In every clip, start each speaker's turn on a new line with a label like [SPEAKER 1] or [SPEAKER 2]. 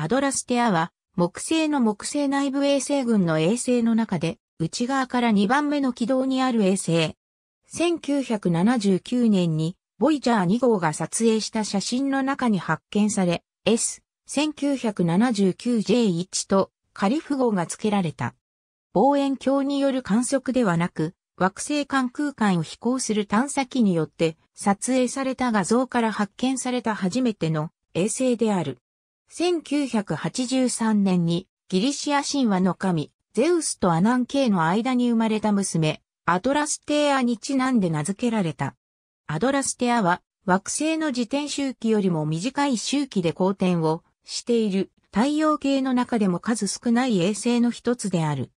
[SPEAKER 1] アドラステアは、木星の木星内部衛星群の衛星の中で、内側から2番目の軌道にある衛星。1979年に、ボイジャー2号が撮影した写真の中に発見され、S、1979J1 とカリフ号が付けられた。望遠鏡による観測ではなく、惑星間空間を飛行する探査機によって撮影された画像から発見された初めての衛星である。1983年にギリシア神話の神、ゼウスとアナン系の間に生まれた娘、アドラステアにちなんで名付けられた。アドラステアは惑星の自転周期よりも短い周期で公転をしている太陽系の中でも数少ない衛星の一つである。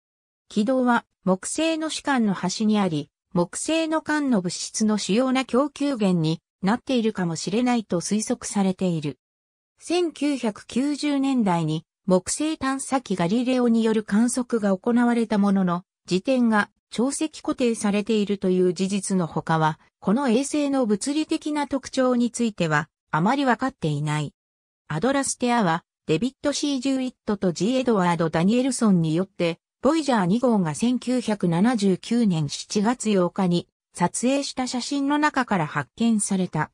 [SPEAKER 1] 軌道は木星の主間の端にあり、木星の間の物質の主要な供給源になっているかもしれないと推測されている。1990年代に木星探査機ガリレオによる観測が行われたものの、時点が潮汐固定されているという事実の他は、この衛星の物理的な特徴については、あまりわかっていない。アドラステアは、デビッド・シー・ジューイットと G・ エドワード・ダニエルソンによって、ボイジャー2号が1979年7月8日に撮影した写真の中から発見された。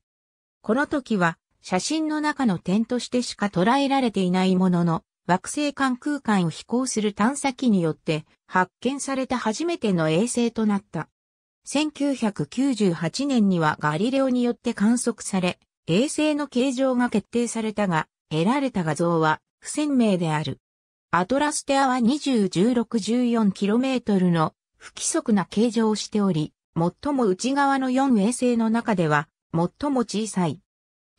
[SPEAKER 1] この時は写真の中の点としてしか捉えられていないものの、惑星間空間を飛行する探査機によって発見された初めての衛星となった。1998年にはガリレオによって観測され、衛星の形状が決定されたが、得られた画像は不鮮明である。アトラステアは 2016-14km の不規則な形状をしており、最も内側の4衛星の中では、最も小さい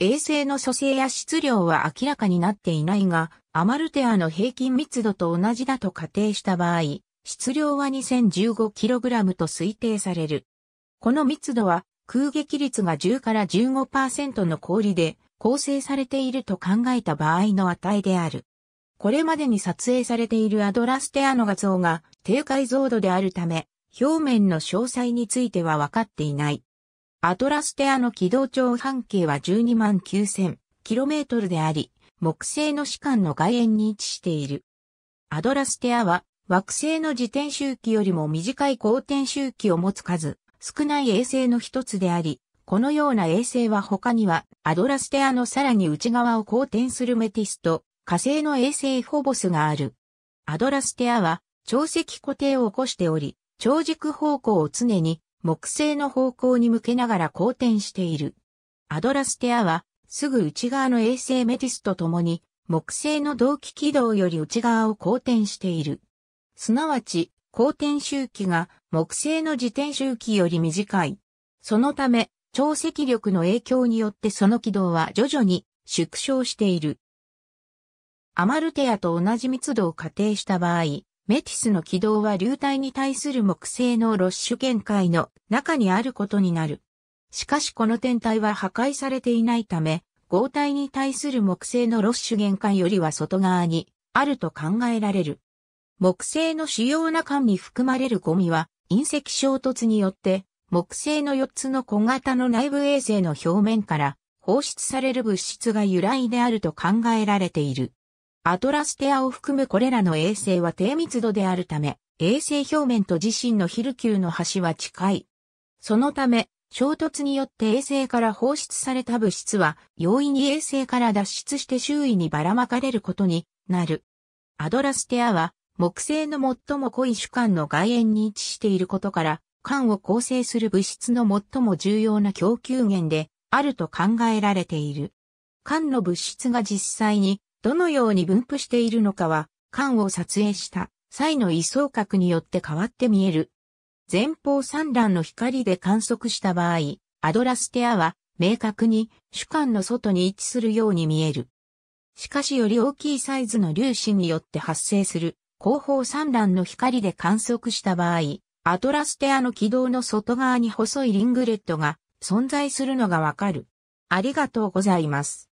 [SPEAKER 1] 衛星の組成や質量は明らかになっていないが、アマルテアの平均密度と同じだと仮定した場合、質量は 2015kg と推定される。この密度は空撃率が10から15%の氷で構成されていると考えた場合の値である。これまでに撮影されているアドラステアの画像が低解像度であるため、表面の詳細については分かっていない。アトラステアの軌道長半径は12万 9000km であり、木星の主官の外縁に位置している。アドラステアは惑星の自転周期よりも短い公転周期を持つ数、少ない衛星の一つであり、このような衛星は他には、アドラステアのさらに内側を公転するメティスと、火星の衛星フォボスがある。アドラステアは、潮積固定を起こしており、長軸方向を常に木星の方向に向けながら公転している。アドラステアは、すぐ内側の衛星メティスと共に、木星の同期軌道より内側を公転している。すなわち、公転周期が木星の自転周期より短い。そのため、潮汐力の影響によってその軌道は徐々に縮小している。アマルテアと同じ密度を仮定した場合、メティスの軌道は流体に対する木星のロッシュ限界の中にあることになる。しかしこの天体は破壊されていないため、合体に対する木星のロッシュ限界よりは外側にあると考えられる。木星の主要な間に含まれるゴミは隕石衝突によって木星の4つの小型の内部衛星の表面から放出される物質が由来であると考えられている。アトラステアを含むこれらの衛星は低密度であるため、衛星表面と自身のヒル級の端は近い。そのため、衝突によって衛星から放出された物質は、容易に衛星から脱出して周囲にばらまかれることになる。アドラステアは、木星の最も濃い主間の外縁に位置していることから、間を構成する物質の最も重要な供給源であると考えられている。間の物質が実際にどのように分布しているのかは、艦を撮影した際の位相角によって変わって見える。前方散乱の光で観測した場合、アドラステアは明確に主観の外に位置するように見える。しかしより大きいサイズの粒子によって発生する後方散乱の光で観測した場合、アドラステアの軌道の外側に細いリングレットが存在するのがわかる。ありがとうございます。